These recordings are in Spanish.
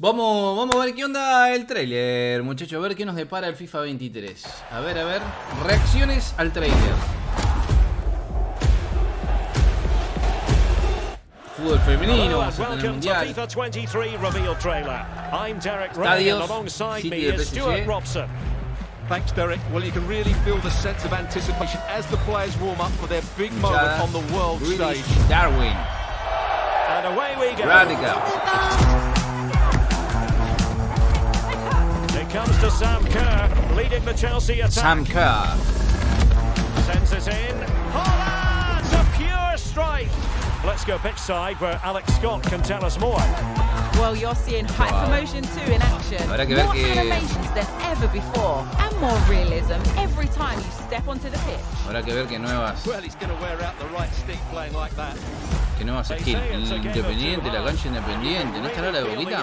Vamos, vamos a ver qué onda el trailer, muchachos. A ver qué nos depara el FIFA 23. A ver, a ver. Reacciones al trailer. Fútbol femenino, vamos a tener el alongside me is de Robson. Thanks, Derek. Well, you can really feel the sense of anticipation as the players warm up for their big moment on the world stage. Darwin. And away we go. Radical. comes to Sam Kerr, leading the Chelsea attack. Sam Kerr. Sends it in. Holland! A pure strike! Let's go pitch side where Alex Scott can tell us more. Well, you're seeing high wow. promotion too in action. More animations than ever before, and more realism every time you step onto the pitch. Ahora que ver que nuevas. Well, he's going to wear out the right stick playing like that. Que no va a ser independiente, la cancha independiente, no estará la boquita.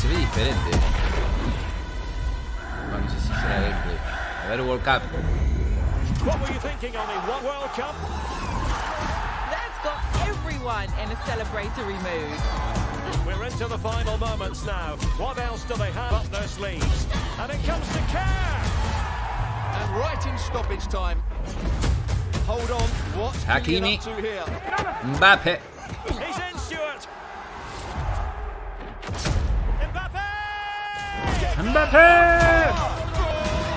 se ve diferente. Este. A ver, World Cup. What were you thinking on World Cup? That's got everyone in a celebratory mood. We're into the final moments now. What else do they have up their sleeves? And it comes to care. And right in stoppage time. Hold on. What's here. Mbappe. ¡Mbappé!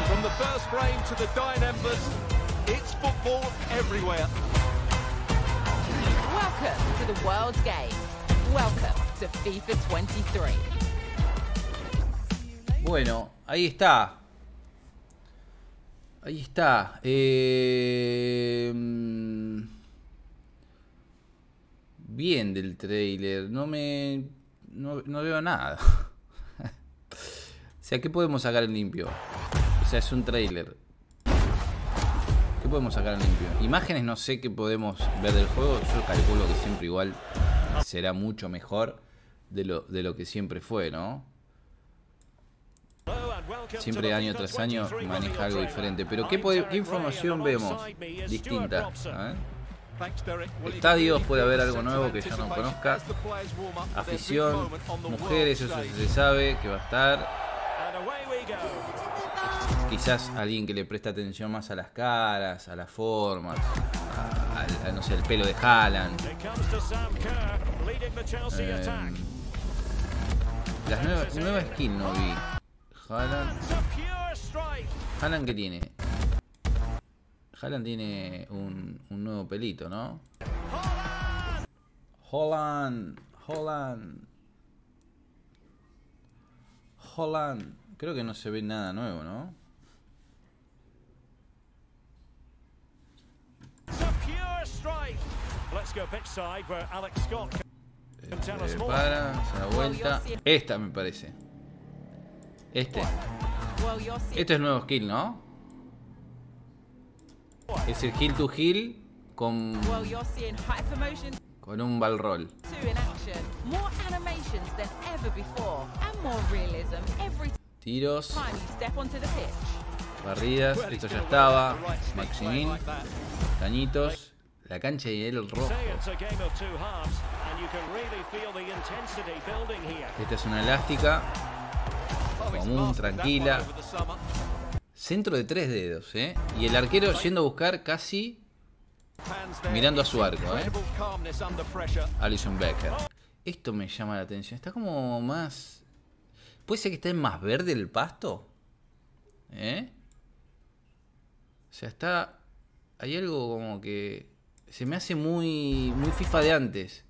From the first frame to the dying embers, it's football everywhere. Welcome to the World Game. Welcome to FIFA 23. Bueno, ahí está. Ahí está. Eh... Mm, bien del trailer. No me. No, no veo nada. ¿qué podemos sacar en limpio? O sea, es un trailer. ¿Qué podemos sacar en limpio? Imágenes no sé qué podemos ver del juego. Yo calculo que siempre igual será mucho mejor de lo, que siempre fue, ¿no? Siempre año tras año maneja algo diferente. Pero ¿qué, información vemos distinta? Estadios, puede haber algo nuevo que ya no conozca. Afición, mujeres, eso se sabe que va a estar. Quizás alguien que le presta atención más a las caras, a las formas, a, no sé, el pelo de Haaland. Eh, las nuevas, nueva skin no vi. Haaland. Haaland que tiene. Haaland tiene un, un nuevo pelito, ¿no? Holland. Holland. Holland. Creo que no se ve nada nuevo, ¿no? Eh, para, se da vuelta. Esta me parece. Este. Este es nuevo skill, ¿no? Es el heal to heal con... Con un balrol. Tiros. Barridas. Esto ya estaba. Maximin. Cañitos. La cancha y el rojo. Esta es una elástica. Oh, Común, tranquila. Centro de tres dedos, ¿eh? Y el arquero yendo a buscar casi mirando a su arco, ¿eh? Alison Becker. Esto me llama la atención. Está como más ¿Puede ser que esté más verde el pasto? ¿Eh? O sea, está... Hay algo como que... Se me hace muy, muy FIFA de antes.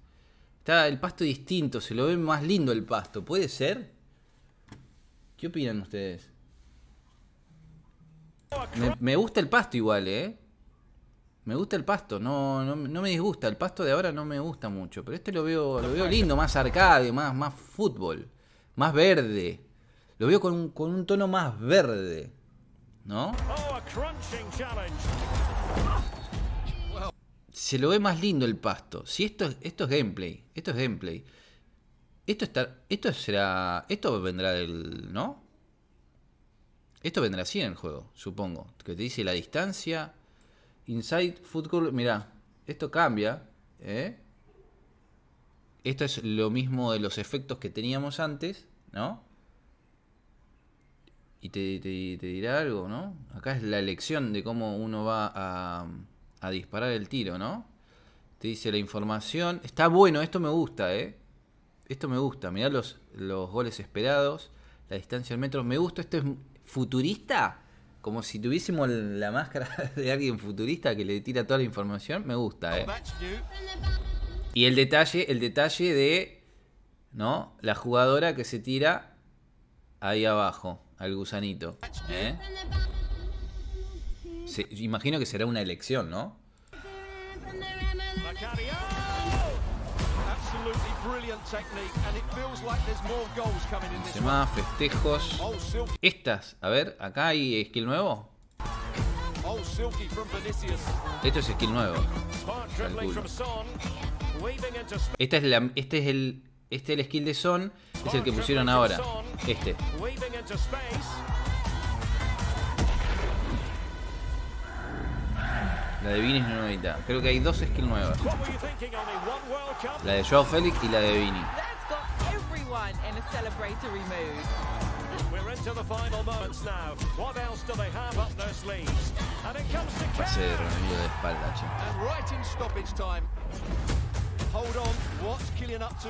Está el pasto distinto, se lo ve más lindo el pasto. ¿Puede ser? ¿Qué opinan ustedes? Me, gusta el pasto igual, ¿eh? Me gusta el pasto, no, no, me disgusta. El pasto de ahora no me gusta mucho. Pero este lo veo, lo veo lindo, más arcade, más, más fútbol más verde. Lo veo con un, tono más verde. ¿No? Oh, Se lo ve más lindo el pasto. Si esto, esto es gameplay. Esto es gameplay. Esto está. Esto será. Esto vendrá del. ¿No? Esto vendrá así en el juego, supongo. Que te dice la distancia. Inside football Mirá, esto cambia. ¿eh? Esto es lo mismo de los efectos que teníamos antes, ¿no? Y te, dirá algo, ¿no? Acá es la elección de cómo uno va a, disparar el tiro, ¿no? Te dice la información. Está bueno, esto me gusta, ¿eh? Esto me gusta. Mirá los, los goles esperados, la distancia al metro. Me gusta, esto es futurista. Como si tuviésemos la máscara de alguien futurista que le tira toda la información. Me gusta, ¿eh? Y el detalle, el detalle de, ¿no? La jugadora que se tira ahí abajo, al gusanito. ¿eh? imagino que será una elección, ¿no? Más festejos. Estas, a ver, acá hay skill nuevo. Esto es skill nuevo. Esta es la, este es el este el skill de Son, es el que pusieron ahora. Este. La de Vini es nueva. Creo que hay dos skills nuevas. La de Joao Félix y la de Vini. Pase un de espalda, che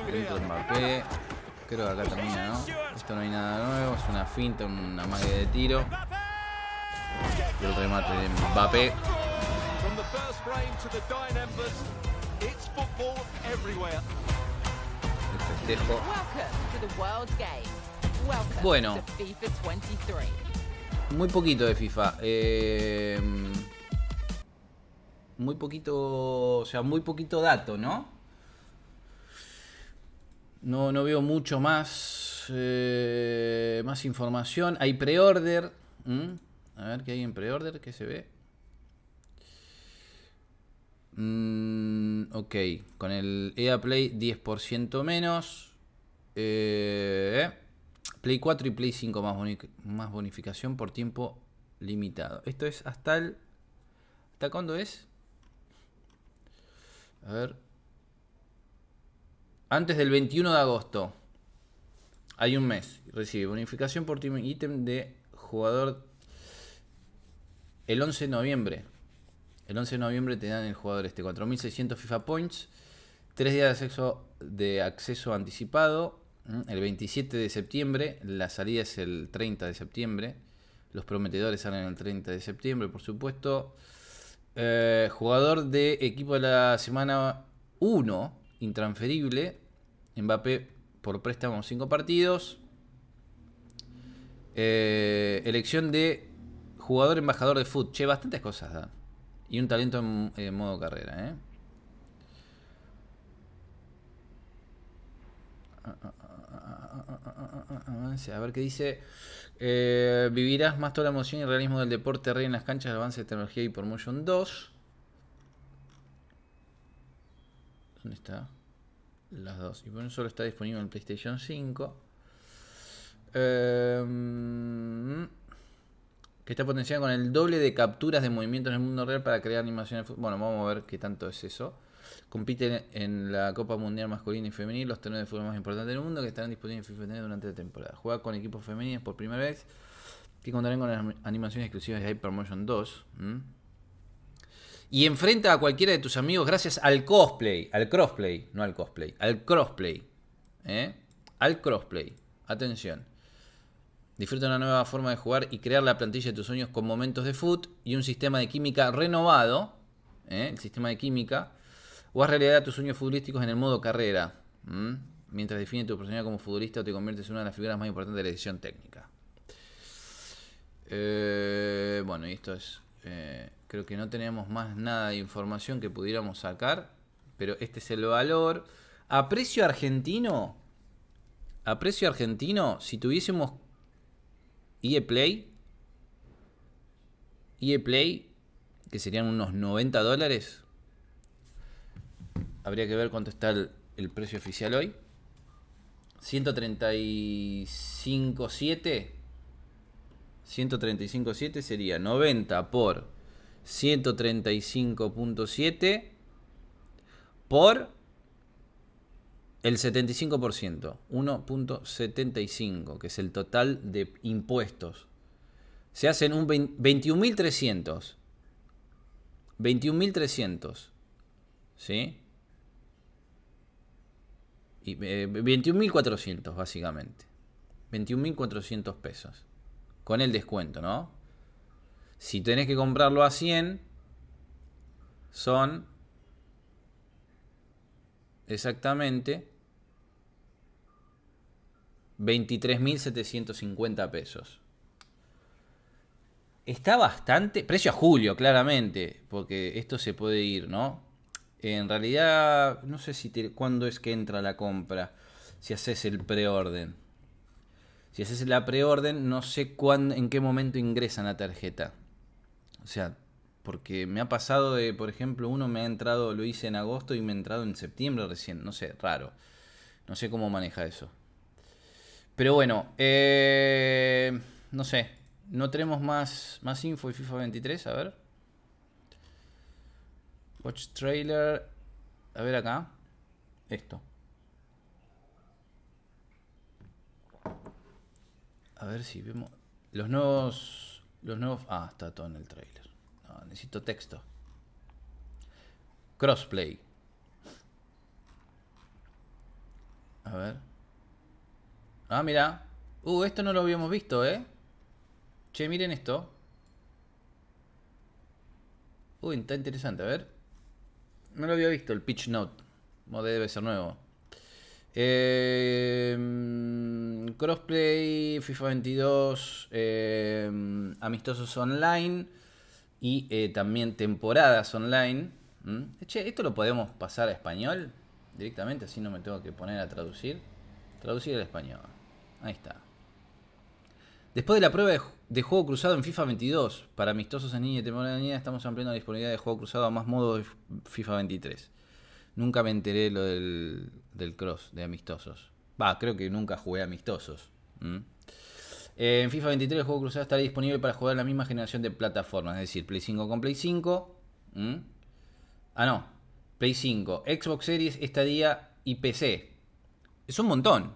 de Mbappé. Creo que acá termina, ¿no? Esto no hay nada nuevo. Es una finta, una magia de tiro. Y el remate de Mbappé. El festejo. Bueno. Muy poquito de FIFA. Eh, mm, muy poquito, o sea, muy poquito dato, ¿no? No, veo mucho más, eh, más información. Hay pre-order. A ver qué hay en pre-order, qué se ve. Mm, ok, con el EA Play 10% menos. Eh, Play 4 y Play 5 más, más bonificación por tiempo limitado. Esto es hasta el... ¿Hasta cuándo es? A ver, antes del 21 de agosto, hay un mes, recibe bonificación por ítem de jugador el 11 de noviembre. El 11 de noviembre te dan el jugador este 4600 FIFA Points, 3 días de acceso, de acceso anticipado. El 27 de septiembre, la salida es el 30 de septiembre. Los prometedores salen el 30 de septiembre, por supuesto. Eh, jugador de equipo de la semana 1, intransferible. Mbappé por préstamo 5 partidos. Eh, elección de jugador embajador de fútbol. Che, bastantes cosas da. Y un talento en, modo carrera, ¿eh? A ver qué dice. Eh, vivirás más toda la emoción y realismo del deporte rey en las canchas de avance de tecnología y por Promotion 2. ¿Dónde está? Las dos. Y bueno, solo está disponible en PlayStation 5. Em, que está potenciado con el doble de capturas de movimientos en el mundo real para crear animaciones. Bueno, vamos a ver qué tanto es eso. Compite en la Copa Mundial Masculina y Femenil, los torneos de fútbol más importantes del mundo, que estarán disponibles en FIFA durante la temporada. Juega con equipos femeninos por primera vez, que contarán con las animaciones exclusivas de Hypermotion 2 y enfrenta a cualquiera de tus amigos gracias al cosplay, al crossplay, no al cosplay, al crossplay. ¿eh? Al crossplay. Atención. Disfruta una nueva forma de jugar y crear la plantilla de tus sueños con momentos de foot y un sistema de química renovado. ¿eh? El sistema de química. O haz realidad tus sueños futbolísticos en el modo carrera. Mientras define tu personalidad como futbolista o te conviertes en una de las figuras más importantes de la edición técnica. Eh, bueno, y esto es eh, creo que no tenemos más nada de información que pudiéramos sacar, pero este es el valor. A precio argentino, a precio argentino, si tuviésemos IE Play, IE Play, que serían unos 90 dólares, habría que ver cuánto está el, el precio oficial hoy. 135.7 135.7 sería 90 por 135.7 por el 75%, 1.75, que es el total de impuestos. Se hacen 21.300. 21.300. ¿Sí? 21.400 eh, básicamente. 21.400 pesos con el descuento, ¿no? Si tenés que comprarlo a 100, son exactamente 23.750 pesos. Está bastante, precio a julio, claramente, porque esto se puede ir, ¿no? En realidad, no sé si te, cuándo es que entra la compra, si haces el preorden. Si haces la preorden, no sé cuándo, en qué momento ingresan la tarjeta. O sea, porque me ha pasado de, por ejemplo, uno me ha entrado, lo hice en agosto y me ha entrado en septiembre recién. No sé, raro. No sé cómo maneja eso. Pero bueno, eh, no sé. No tenemos más, más info de FIFA 23, a ver. Watch trailer. A ver acá. Esto. A ver si vemos. Los nuevos. Los nuevos. Ah, está todo en el trailer. necesito texto. Crossplay. A ver. Ah, mira. Uh, esto no lo habíamos visto, ¿eh? Che, miren esto. Uy, está interesante. A ver. No lo había visto, el pitch note. Debe ser nuevo. Em, crossplay, FIFA 22, em, amistosos online y eh, también temporadas online. esto lo podemos pasar a español directamente, así no me tengo que poner a traducir. Traducir al español. Ahí está. Después de la prueba de, juego cruzado en FIFA 22, para amistosos en niña y temporada en línea, estamos ampliando la disponibilidad de juego cruzado a más modos de FIFA 23. Nunca me enteré lo del, del cross de amistosos. Va, creo que nunca jugué amistosos. Eh, en FIFA 23 el juego cruzado estará disponible para jugar la misma generación de plataformas, es decir, Play 5 con Play 5. Ah, no. Play 5, Xbox Series, estadía y PC. Es un montón.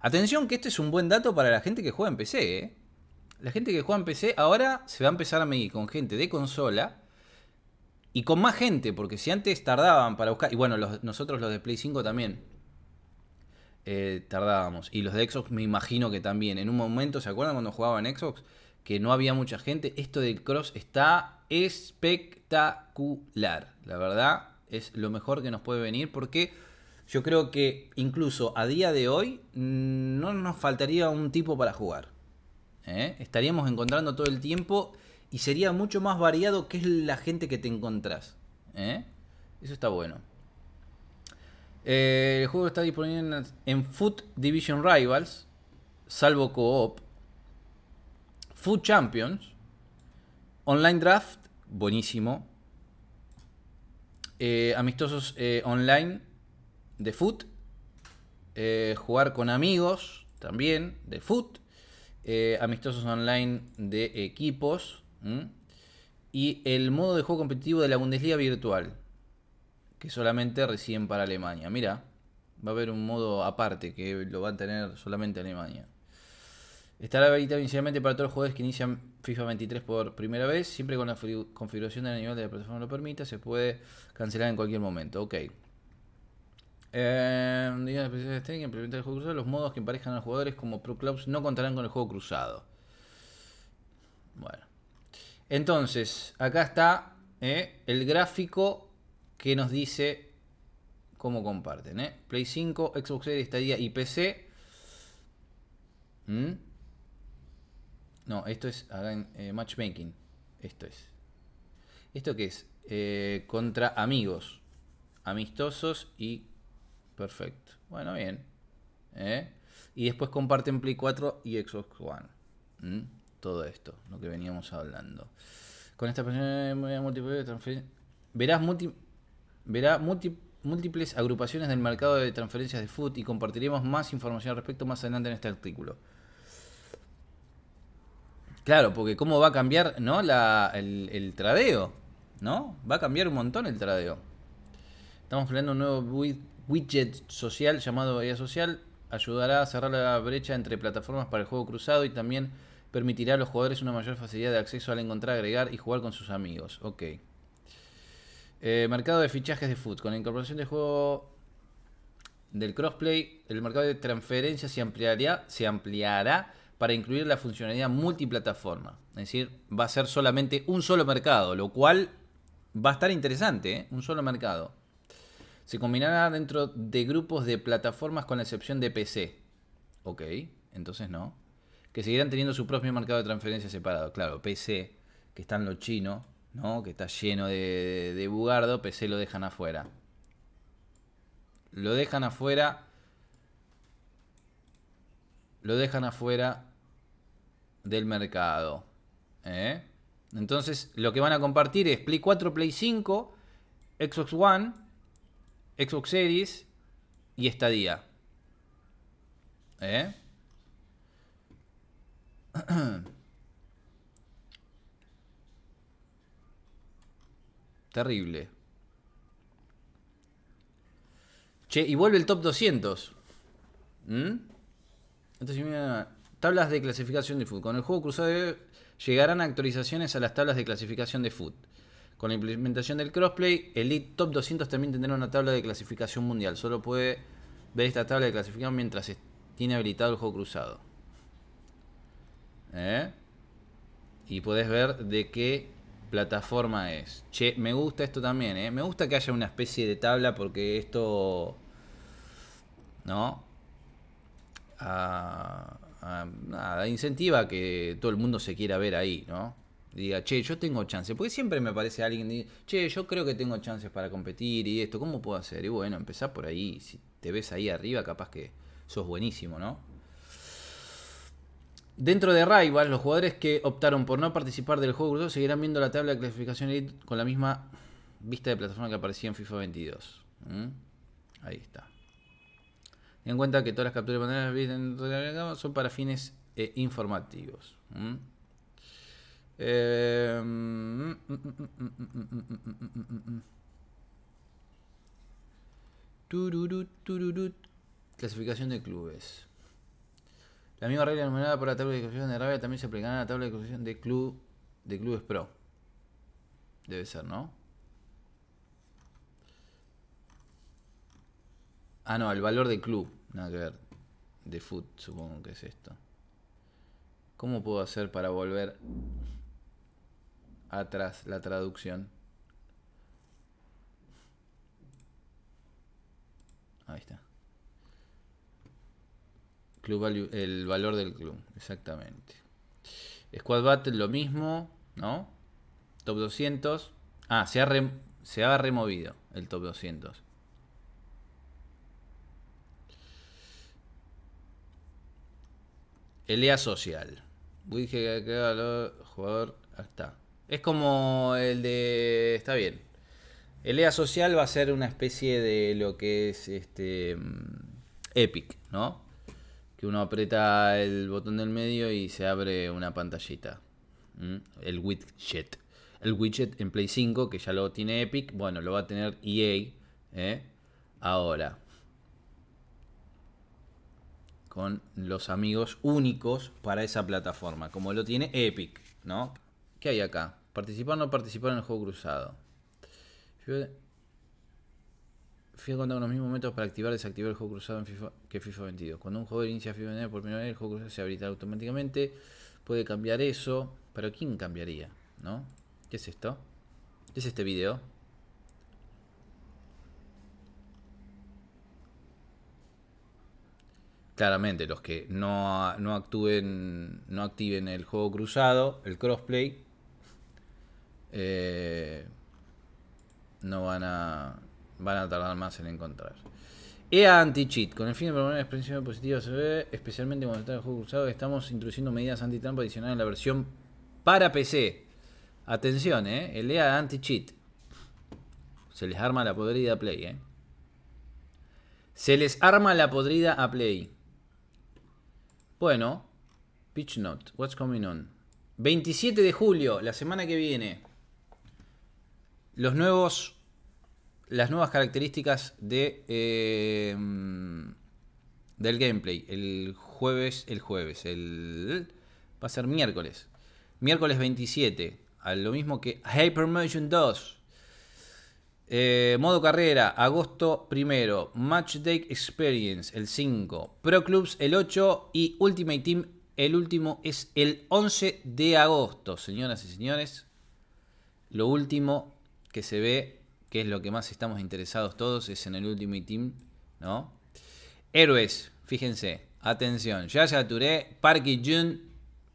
Atención que este es un buen dato para la gente que juega en PC. ¿eh? La gente que juega en PC ahora se va a empezar a medir con gente de consola y con más gente, porque si antes tardaban para buscar, y bueno, nosotros los de Play 5 también eh, tardábamos, y los de Xbox me imagino que también. En un momento, ¿se acuerdan cuando jugaban Xbox? Que no había mucha gente. Esto del cross está espectacular, la verdad, es lo mejor que nos puede venir porque yo creo que incluso a día de hoy mm, no nos faltaría un tipo para jugar. ¿eh? Estaríamos encontrando todo el tiempo y sería mucho más variado que es la gente que te encontrás. ¿eh? Eso está bueno. Eh, el juego está disponible en, Food Foot Division Rivals, salvo co-op, Foot Champions, Online Draft, buenísimo, eh, amistosos online de Foot, jugar con amigos también de Foot, amistosos online de equipos, y el modo de juego competitivo de la Bundesliga virtual, que solamente recién para Alemania. Mira, va a haber un modo aparte que lo va a tener solamente Alemania. Estará habilitado inicialmente para todos los jugadores que inician FIFA 23 por primera vez, siempre con la configuración del nivel de la plataforma lo permita, se puede cancelar en cualquier momento. Ok. Em, los modos que emparejan a los jugadores como Pro Clubs no contarán con el juego cruzado. Bueno. Entonces, acá está eh, el gráfico que nos dice cómo comparten. Eh. Play 5, Xbox Series, Stadia y PC. ¿Mm? No, esto es eh, matchmaking. Esto es. ¿Esto qué es? contra amigos. Amistosos y... Perfecto. Bueno, bien. Y después comparten Play 4 y Xbox One. ¿Mm? todo esto, lo que veníamos hablando. Con esta persona múltiple verás multi, verá múltiples agrupaciones del mercado de transferencias de food y compartiremos más información al respecto más adelante en este artículo. Claro, porque cómo va a cambiar ¿no? La, el, tradeo, ¿no? Va a cambiar un montón el tradeo. Estamos creando un nuevo widget social llamado Bahía Social. Ayudará a cerrar la brecha entre plataformas para el juego cruzado y también permitirá a los jugadores una mayor facilidad de acceso al encontrar, agregar y jugar con sus amigos. Ok. Eh, mercado de fichajes de fut. Con la incorporación de juego del crossplay, el mercado de transferencias se ampliará, se ampliará para incluir la funcionalidad multiplataforma. Es decir, va a ser solamente un solo mercado, lo cual va a estar interesante, ¿eh? un solo mercado. Se combinará dentro de grupos de plataformas con la excepción de PC. Ok, entonces no que seguirán teniendo su propio mercado de transferencia separado. Claro, PC, que está en lo chino, ¿no? que está lleno de, bugardo, PC lo dejan afuera. Lo dejan afuera. Lo dejan afuera del mercado. ¿eh? Entonces, lo que van a compartir es Play 4, Play 5, Xbox One, Xbox Series y Estadía. ¿Eh? Terrible. Che, y vuelve el top 200. ¿Mm? tablas de clasificación de food. Con el juego cruzado llegarán actualizaciones a las tablas de clasificación de food. Con la implementación del crossplay, Elite Top 200 también tendrá una tabla de clasificación mundial. Solo puede ver esta tabla de clasificación mientras tiene habilitado el juego cruzado. ¿eh? Y puedes ver de qué plataforma es. Che, me gusta esto también, ¿eh? Me gusta que haya una especie de tabla porque esto... ¿No? Ah, ah incentiva que todo el mundo se quiera ver ahí, ¿no? diga, che, yo tengo chance. Porque siempre me aparece alguien y che, yo creo que tengo chances para competir y esto, ¿cómo puedo hacer? Y bueno, empezar por ahí. Si te ves ahí arriba, capaz que sos buenísimo, ¿no? Dentro de Rival, los jugadores que optaron por no participar del juego seguirán viendo la tabla de clasificación con la misma vista de plataforma que aparecía en FIFA 22. Ahí está. Ten en cuenta que todas las capturas de pantalla son para fines informativos. Clasificación de clubes. La misma regla enumerada por la tabla de clasificación de Arabia también se aplicará a la tabla de clasificación de, club, de clubes pro. Debe ser, ¿no? Ah, no, el valor de club. Nada que ver. De foot, supongo que es esto. ¿Cómo puedo hacer para volver atrás la traducción? Ahí está el valor del club, exactamente. Squad Battle lo mismo, ¿no? Top 200. Ah, se ha, removido el top 200. Elea social. Dije que jugador. Ahí está. Es como el de. Está bien. Elea social va a ser una especie de lo que es este. Mm, Epic, ¿no? que uno aprieta el botón del medio y se abre una pantallita. El widget. El widget en Play 5, que ya lo tiene Epic, bueno, lo va a tener EA ¿eh? ahora. Con los amigos únicos para esa plataforma, como lo tiene Epic, ¿no? ¿Qué hay acá? Participar o no participar en el juego cruzado. FIFA cuando con los mismos momentos para activar y desactivar el juego cruzado en FIFA, que FIFA 22. Cuando un jugador inicia FIFA 22 por primera vez, el juego cruzado se habilita automáticamente. Puede cambiar eso, pero ¿quién cambiaría? ¿No? ¿Qué es esto? ¿Qué es este video? Claramente, los que no, actúen, no activen el juego cruzado, el crossplay, eh, no van a van a tardar más en encontrar. EA anti-cheat. Con el fin de promover una expresión positiva se ve, especialmente cuando está el juego cruzado, estamos introduciendo medidas anti-trampa adicionales en la versión para PC. Atención, ¿eh? El EA anti-cheat. Se les arma la podrida Play, ¿eh? Se les arma la podrida a Play. Bueno, pitch note. What's coming on? 27 de julio, la semana que viene. Los nuevos las nuevas características de, eh, mm, del gameplay. El jueves, el jueves, el, va a ser miércoles. Miércoles 27, a lo mismo que Hypermotion 2. Eh, modo carrera, agosto primero. Match Day Experience, el 5. Pro Clubs, el 8. Y Ultimate Team, el último, es el 11 de agosto. Señoras y señores, lo último que se ve que es lo que más estamos interesados todos, es en el último Team, ¿no? Héroes, fíjense, atención, Yaya Touré, Park Ji-jun,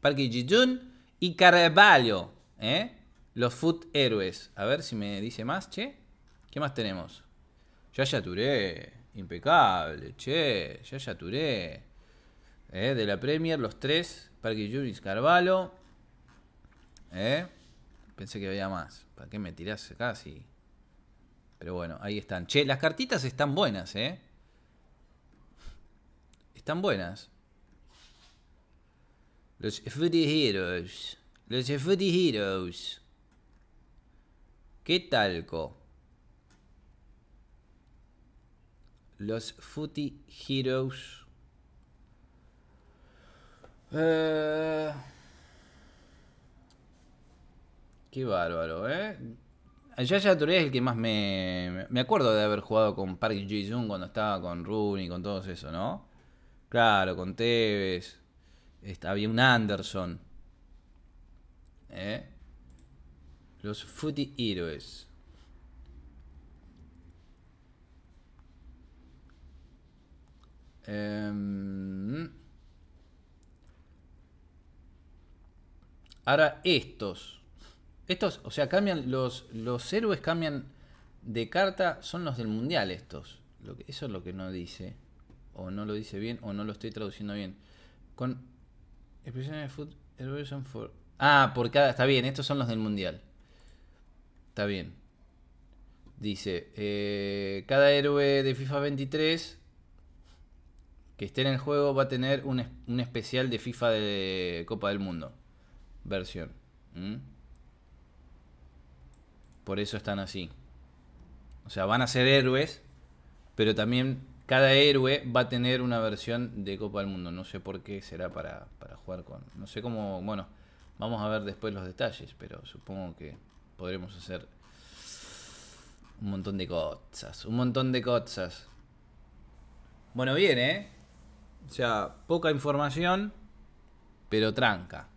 Park jun y Carvalho, ¿eh? Los foot héroes. A ver si me dice más, che. ¿Qué más tenemos? Yaya Touré, impecable, che, Yaya Touré. ¿Eh? De la Premier, los tres, Park Ji-jun y Carvalho. ¿Eh? Pensé que había más. ¿Para qué me tirás casi? Pero bueno, ahí están. Che, las cartitas están buenas, ¿eh? Están buenas. Los Footy Heroes. Los Footy Heroes. ¿Qué talco? Los Footy Heroes. Eh, qué bárbaro, ¿eh? Yaya Touré es el que más me, me acuerdo de haber jugado con Park Ji-jung cuando estaba con Rooney, con todos eso, ¿no? Claro, con Tevez. Este, había un Anderson. ¿eh? Los Footy Heroes. Em, ahora estos. Estos, o sea, cambian, los, los héroes cambian de carta, son los del mundial estos. eso es lo que no dice. O no lo dice bien, o no lo estoy traduciendo bien. Con expresiones de food, Ah, por cada... Ah, está bien, estos son los del mundial. Está bien. Dice, eh, cada héroe de FIFA 23 que esté en el juego va a tener un, especial de FIFA de Copa del Mundo. Versión. Por eso están así. O sea, van a ser héroes, pero también cada héroe va a tener una versión de Copa del Mundo. No sé por qué será para, jugar con... No sé cómo... Bueno, vamos a ver después los detalles, pero supongo que podremos hacer un montón de cosas. Un montón de cosas. Bueno, bien, ¿eh? O sea, poca información, pero tranca.